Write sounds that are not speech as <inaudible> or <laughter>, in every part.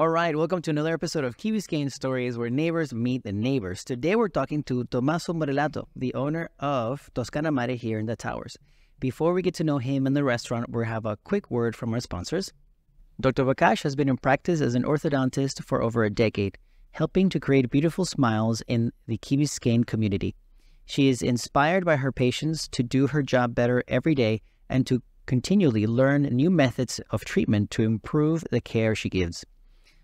All right, welcome to another episode of Key Stories where neighbors meet the neighbors. Today we're talking to Tomaso Morelato, the owner of Toscana Mare here in the Towers. Before we get to know him and the restaurant, we have a quick word from our sponsors. Dr. Bakash has been in practice as an orthodontist for over a decade, helping to create beautiful smiles in the Key community. She is inspired by her patients to do her job better every day and to continually learn new methods of treatment to improve the care she gives.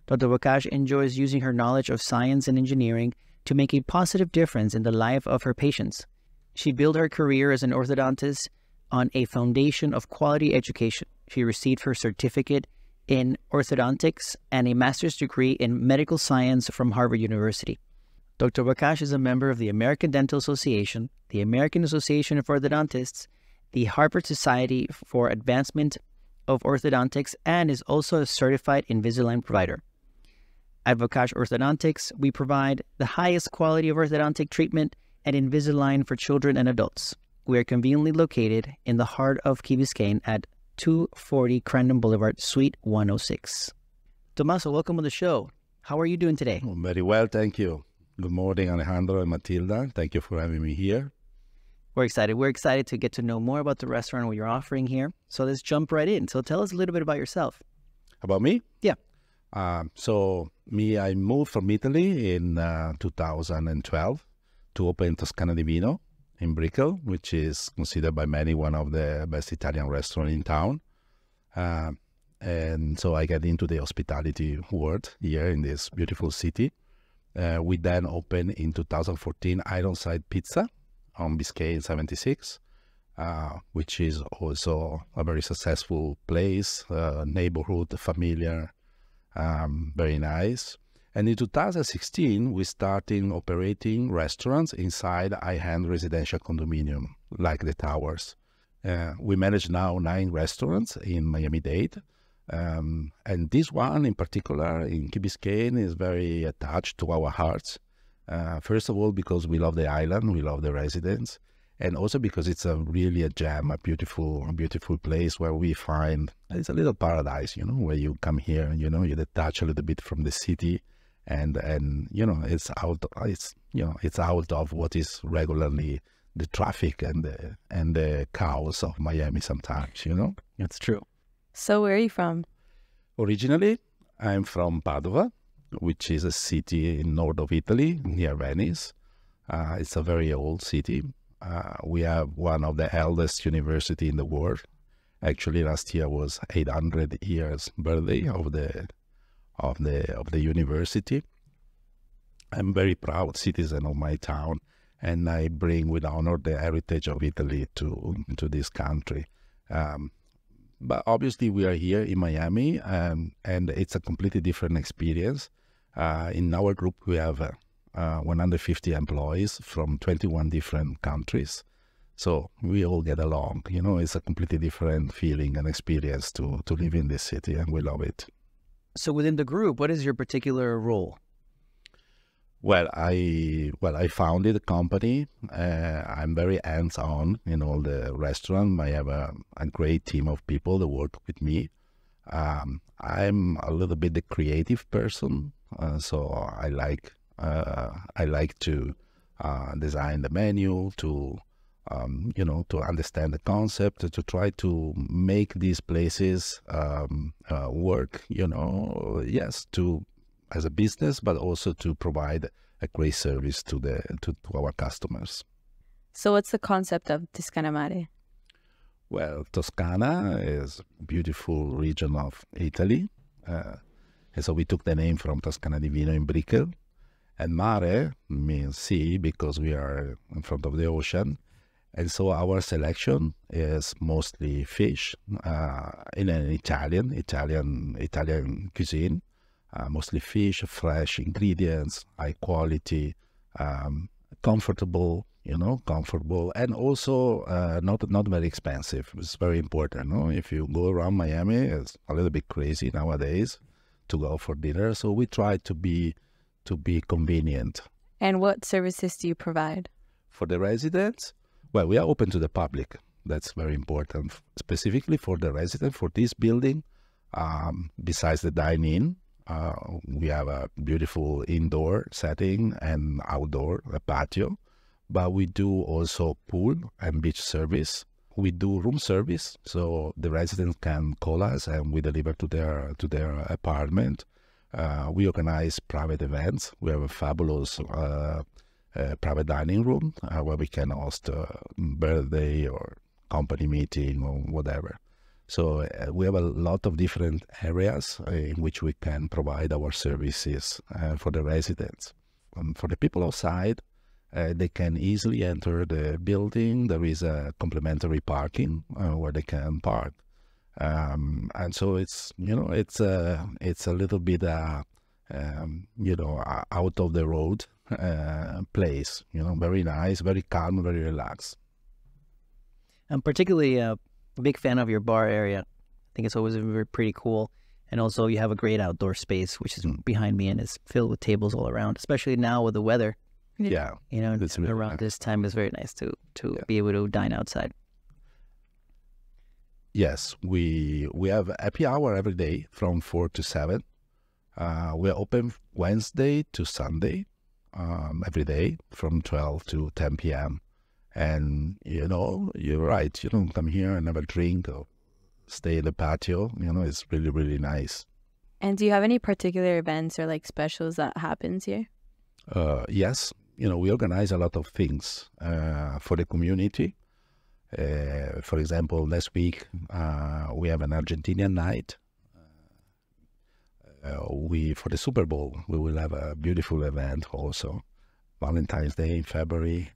Dr. Wakash enjoys using her knowledge of science and engineering to make a positive difference in the life of her patients. She built her career as an orthodontist on a foundation of quality education. She received her certificate in orthodontics and a master's degree in medical science from Harvard University. Dr. Wakash is a member of the American Dental Association, the American Association of Orthodontists, the Harvard Society for Advancement of Orthodontics, and is also a certified Invisalign provider. At Vokash Orthodontics, we provide the highest quality of orthodontic treatment at Invisalign for children and adults. We are conveniently located in the heart of Key Biscayne at 240 Crandon Boulevard, Suite 106. Tomaso, welcome to the show. How are you doing today? very well, thank you. Good morning, Alejandro and Matilda. Thank you for having me here. We're excited. We're excited to get to know more about the restaurant we you're offering here. So let's jump right in. So tell us a little bit about yourself. About me? Yeah. Um, so me, I moved from Italy in uh, 2012 to open Toscana Vino in Brickell, which is considered by many one of the best Italian restaurant in town. Uh, and so I got into the hospitality world here in this beautiful city. Uh, we then opened in 2014 Ironside Pizza on Biscayne 76, uh, which is also a very successful place, uh, neighborhood familiar um, very nice. And in 2016, we started operating restaurants inside high-end residential condominium, like the towers. Uh, we manage now nine restaurants in Miami-Dade. Um, and this one in particular in Key Biscayne is very attached to our hearts. Uh, first of all, because we love the island, we love the residents and also because it's a really a gem, a beautiful, beautiful place where we find it's a little paradise, you know, where you come here and you know you detach a little bit from the city, and and you know it's out, it's you know it's out of what is regularly the traffic and the and the chaos of Miami sometimes, you know. That's true. So where are you from? Originally, I'm from Padova, which is a city in north of Italy near Venice. Uh, it's a very old city uh, we have one of the eldest university in the world. Actually, last year was 800 years birthday of the of the of the university. I'm very proud citizen of my town, and I bring with honor the heritage of Italy to to this country. Um, but obviously, we are here in Miami, and um, and it's a completely different experience. Uh, in our group, we have uh, uh, 150 employees from 21 different countries. So we all get along. You know, it's a completely different feeling and experience to, to live in this city, and we love it. So within the group, what is your particular role? Well, I well I founded the company. Uh, I'm very hands-on in all the restaurant. I have a, a great team of people that work with me. Um, I'm a little bit the creative person, uh, so I like uh, I like to uh, design the menu to, um, you know, to understand the concept to try to make these places um, uh, work. You know, yes, to as a business, but also to provide a great service to the to, to our customers. So, what's the concept of Toscana Mare? Well, Toscana is a beautiful region of Italy. Uh, and so we took the name from Toscana di Vino in Brickell, and mare means sea because we are in front of the ocean. And so our selection is mostly fish uh, in an Italian, Italian, Italian cuisine, uh, mostly fish, fresh ingredients, high quality, um, comfortable, you know, comfortable, and also uh, not not very expensive. It's very important. No? If you go around Miami, it's a little bit crazy nowadays to go for dinner. So we try to be to be convenient. And what services do you provide? For the residents, well, we are open to the public. That's very important, specifically for the resident for this building. Um, besides the dining, uh, we have a beautiful indoor setting and outdoor a patio, but we do also pool and beach service. We do room service, so the residents can call us and we deliver to their to their apartment. Uh, we organize private events. We have a fabulous uh, uh, private dining room uh, where we can host a birthday or company meeting or whatever. So uh, we have a lot of different areas uh, in which we can provide our services for the residents. Um, for the people outside, they can easily enter the building. There is a complimentary parking where they can park. Um, and so it's you know it's a uh, it's a little bit uh, um, you know out of the road uh, place. You know, very nice, very calm, very relaxed. I'm particularly uh, a big fan of your bar area. I think it's always pretty cool. And also, you have a great outdoor space, which is mm. behind me and is filled with tables all around, especially now with the weather. Yeah. You know, around nice. this time, it's very nice to, to yeah. be able to dine outside. Yes, we we have happy hour every day from four to seven. Uh, we're open Wednesday to Sunday um, every day from 12 to 10 p.m. And, you know, you're right. You don't come here and have a drink or stay in the patio. You know, it's really, really nice. And do you have any particular events or like specials that happens here? Uh, yes. You know, we organize a lot of things uh, for the community. Uh, for example, last week uh, we have an Argentinian night. Uh, uh, we for the Super Bowl we will have a beautiful event also. Valentine's Day in February,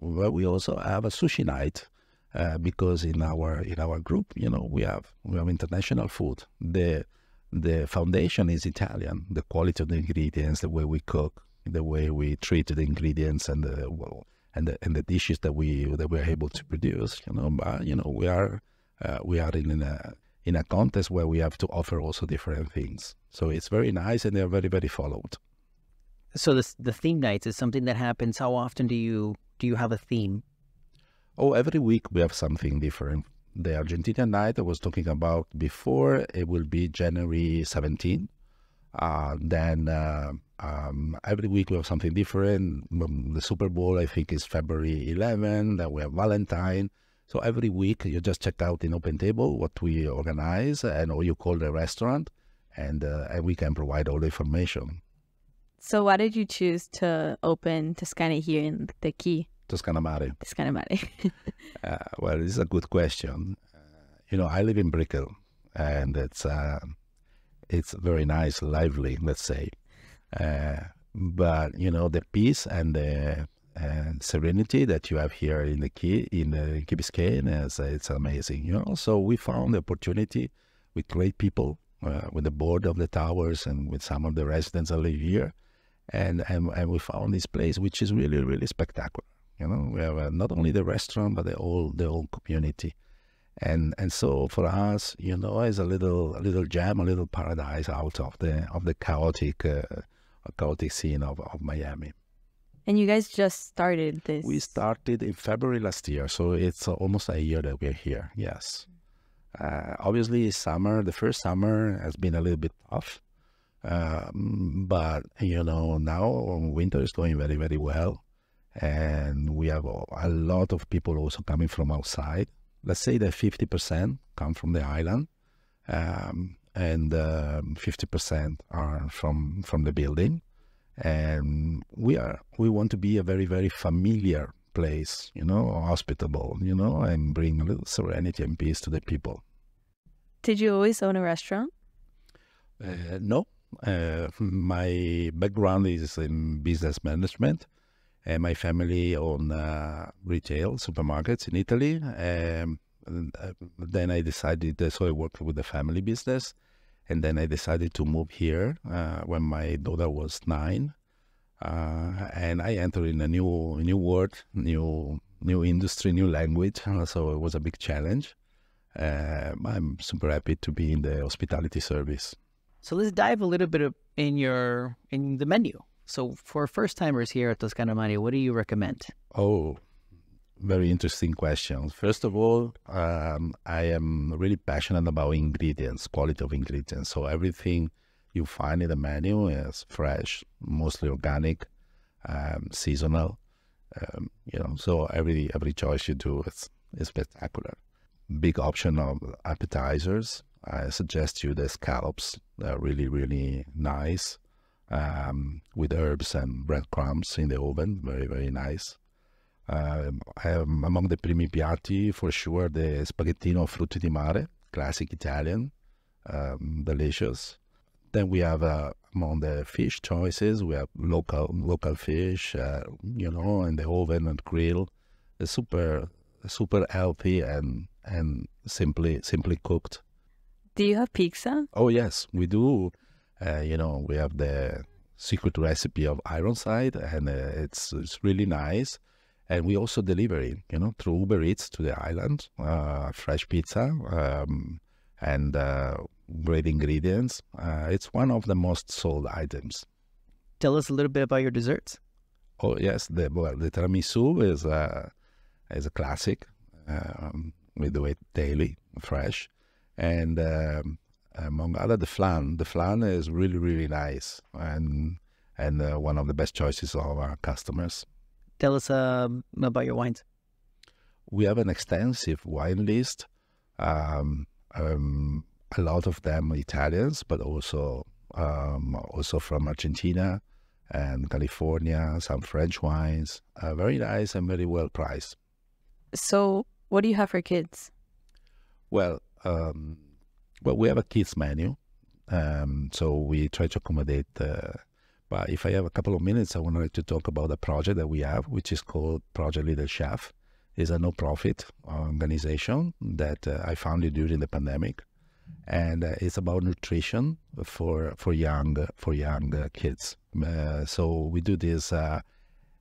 but we also have a sushi night uh, because in our in our group, you know, we have we have international food. The the foundation is Italian. The quality of the ingredients, the way we cook, the way we treat the ingredients, and the well, and the, and the dishes that we that we're able to produce. You know, but, you know we are uh, we are in a in a contest where we have to offer also different things. So it's very nice, and they're very very followed. So the theme nights is something that happens. How often do you do you have a theme? Oh, every week we have something different. The Argentinian night I was talking about before it will be January 17. Uh, then uh, um, every week we have something different. The Super Bowl, I think, is February 11. Then we have Valentine. So every week you just check out in Open Table what we organize, and or you call the restaurant, and uh, and we can provide all the information. So why did you choose to open Toscana here in the key? Toscana Mare. Toscana Mare. <laughs> uh, well, this is a good question. Uh, you know, I live in Brickell, and it's uh, it's very nice, lively, let's say. Uh, but you know the peace and the and uh, serenity that you have here in the key in the Key Biscayne is uh, it's amazing. You know, so we found the opportunity with great people, uh, with the board of the towers and with some of the residents that live here, and, and and we found this place which is really really spectacular. You know, we have uh, not only the restaurant but the whole the whole community, and and so for us, you know, it's a little a little gem, a little paradise out of the of the chaotic. Uh, authority scene of, of Miami. And you guys just started this? We started in February last year, so it's uh, almost a year that we're here, yes. Uh, obviously, summer, the first summer has been a little bit tough, um, but you know, now winter is going very, very well. And we have a lot of people also coming from outside. Let's say that 50% come from the island. Um, and 50% um, are from from the building and we are we want to be a very very familiar place, you know, hospitable, you know, and bring a little serenity and peace to the people. Did you always own a restaurant? Uh, no. Uh, my background is in business management. and my family own uh, retail supermarkets in Italy. Um, then I decided, so I worked with the family business. And then I decided to move here uh, when my daughter was nine. Uh, and I entered in a new new world, new new industry, new language. Uh, so it was a big challenge. Uh, I'm super happy to be in the hospitality service. So let's dive a little bit in your in the menu. So for first timers here at Toscana Mani, what do you recommend? Oh, very interesting questions. First of all, um, I am really passionate about ingredients, quality of ingredients. So everything you find in the menu is fresh, mostly organic, um, seasonal. Um, you know, so every every choice you do is is spectacular. Big option of appetizers. I suggest you the scallops. They're really really nice um, with herbs and breadcrumbs in the oven. Very very nice um, among the primi piatti, for sure, the spaghettino frutti di mare, classic Italian, um, delicious. Then we have uh, among the fish choices, we have local local fish, uh, you know, in the oven and grill, it's super super healthy and and simply simply cooked. Do you have pizza? Oh yes, we do. Uh, you know, we have the secret recipe of Ironside, and uh, it's it's really nice. And we also deliver it, you know, through Uber Eats to the island, uh, fresh pizza um, and uh, great ingredients. Uh, it's one of the most sold items. Tell us a little bit about your desserts. Oh yes, the well, the tiramisu is a uh, is a classic. Um, we do it daily, fresh, and um, among other the flan. The flan is really really nice and and uh, one of the best choices of our customers tell us um, about your wines. We have an extensive wine list. Um, um, a lot of them Italians, but also um, also from Argentina and California. Some French wines, uh, very nice and very well priced. So, what do you have for kids? Well, um, well, we have a kids menu, um, so we try to accommodate. Uh, but if I have a couple of minutes, I wanted to talk about a project that we have, which is called Project Little Chef. It's a no-profit organization that uh, I founded during the pandemic, and uh, it's about nutrition for for young for young uh, kids. Uh, so we do this uh,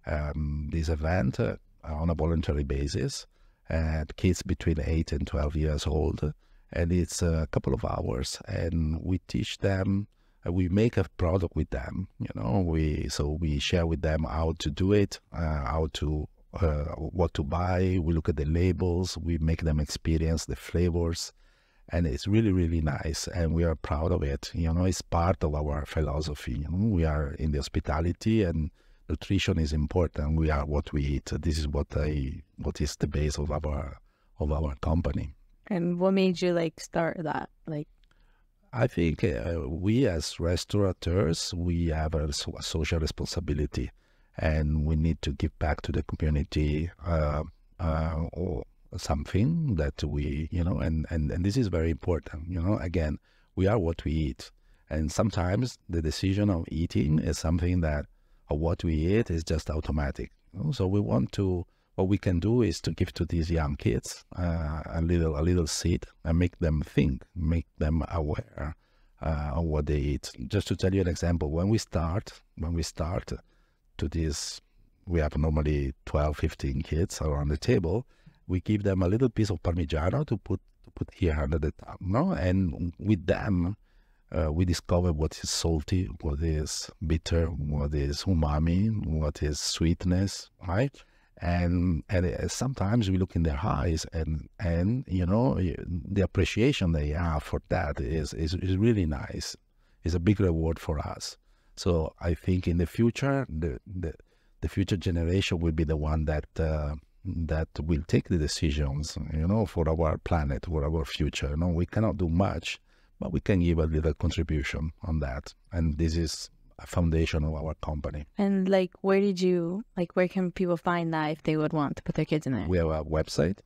um, this event uh, on a voluntary basis at kids between eight and twelve years old, and it's a couple of hours, and we teach them uh, we make a product with them. You know, we so we share with them how to do it, uh, how to uh, what to buy. We look at the labels. We make them experience the flavors and it's really really nice and we are proud of it you know it's part of our philosophy you know, we are in the hospitality and nutrition is important we are what we eat this is what i what is the base of our of our company and what made you like start that like I think uh, we as restaurateurs, we have a, a, social responsibility and we need to give back to the community uh, uh, or something that we, you know, and, and, and this is very important. You know, again, we are what we eat. And sometimes the decision of eating is something that what we eat is just automatic. You know? So we want to what we can do is to give to these young kids uh, a little a little seed and make them think, make them aware uh, of what they eat. Just to tell you an example, when we start, when we start to this, we have normally 12, 15 kids around the table. We give them a little piece of Parmigiano to put to put here under the tongue, no? And with them, uh, we discover what is salty, what is bitter, what is umami, what is sweetness, right? and and uh, sometimes we look in their eyes and and you know the appreciation they have for that is is, is really nice it's a big reward for us so i think in the future the the, the future generation will be the one that uh, that will take the decisions you know for our planet for our future you know we cannot do much but we can give a little contribution on that and this is a foundation of our company. And like, where did you like? Where can people find that if they would want to put their kids in there? We have a website,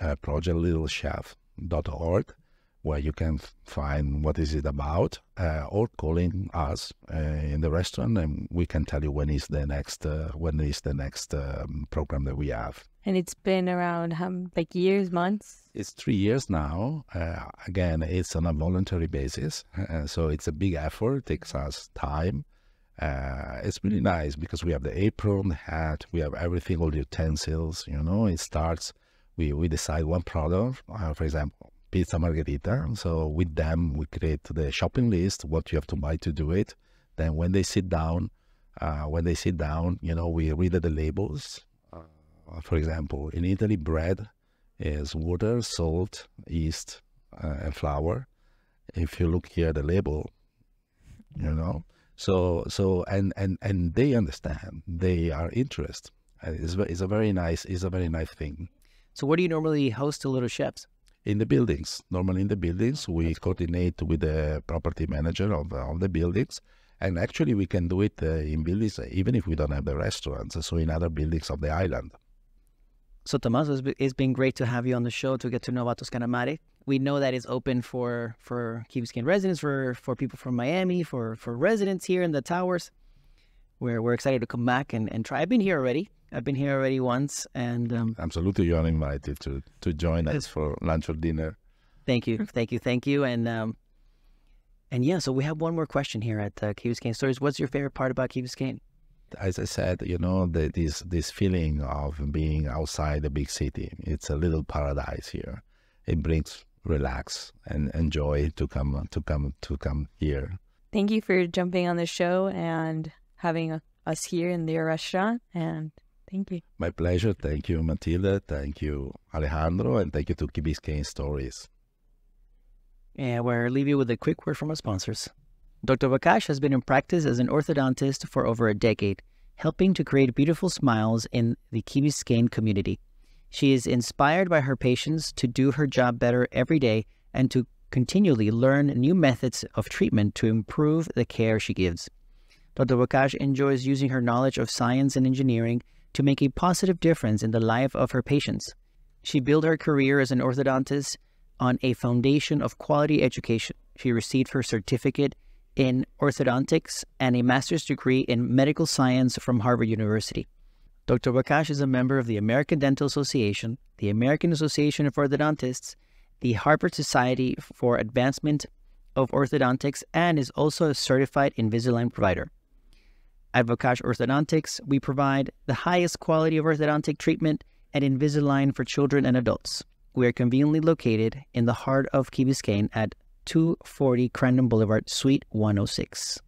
uh, projectlittlechef.org, where you can find what is it about, uh, or calling us uh, in the restaurant, and we can tell you when is the next uh, when is the next um, program that we have. And it's been around um, like years, months. It's three years now. Uh, again, it's on a voluntary basis, uh, so it's a big effort. It takes us time uh, it's really nice because we have the apron, the hat, we have everything, all the utensils, you know, it starts, we, we decide one product, uh, for example, pizza margherita. So with them, we create the shopping list, what you have to buy to do it. Then when they sit down, uh, when they sit down, you know, we read the labels. Uh, for example, in Italy, bread is water, salt, yeast, uh, and flour. If you look here, the label, you know, so so and and and they understand. They are interested. It's, it's a very nice it's a very nice thing. So where do you normally host the little chefs? In the buildings. Normally in the buildings, we That's coordinate cool. with the property manager of, of the buildings. And actually, we can do it uh, in buildings, even if we don't have the restaurants. So in other buildings of the island. So, Tomaso, it's been great to have you on the show to get to know about Toscana Mare. We know that it's open for for Key Biscayne residents, for for people from Miami, for for residents here in the towers. We're we're excited to come back and, and try. I've been here already. I've been here already once, and um, absolutely, you're invited to to join us for lunch or dinner. Thank you, mm-hmm. thank you, thank you, and um, and yeah. So we have one more question here at uh, Key Biscayne Stories. What's your favorite part about Key Biscayne? as I said, you know, the, this this feeling of being outside the big city. It's a little paradise here. It brings relax and joy to come to come to come here. Thank you for jumping on the show and having uh, us here in your restaurant. And thank you. My pleasure. Thank you, Matilda. Thank you, Alejandro, and thank you to Key Biscayne Stories. And we'll leave you with a quick word from our sponsors. Dr. Wakash has been in practice as an orthodontist for over a decade, helping to create beautiful smiles in the Kibiskane community. She is inspired by her patients to do her job better every day and to continually learn new methods of treatment to improve the care she gives. Dr. Wakash enjoys using her knowledge of science and engineering to make a positive difference in the life of her patients. She built her career as an orthodontist on a foundation of quality education. She received her certificate in orthodontics and a master's degree in medical science from Harvard University. Dr. Wakash is a member of the American Dental Association, the American Association of Orthodontists, the Harvard Society for Advancement of Orthodontics, and is also a certified Invisalign provider. At Vocash Orthodontics, we provide the highest quality of orthodontic treatment and Invisalign for children and adults. We are conveniently located in the heart of Key Biscayne at 240 Crandon Boulevard, Suite 106.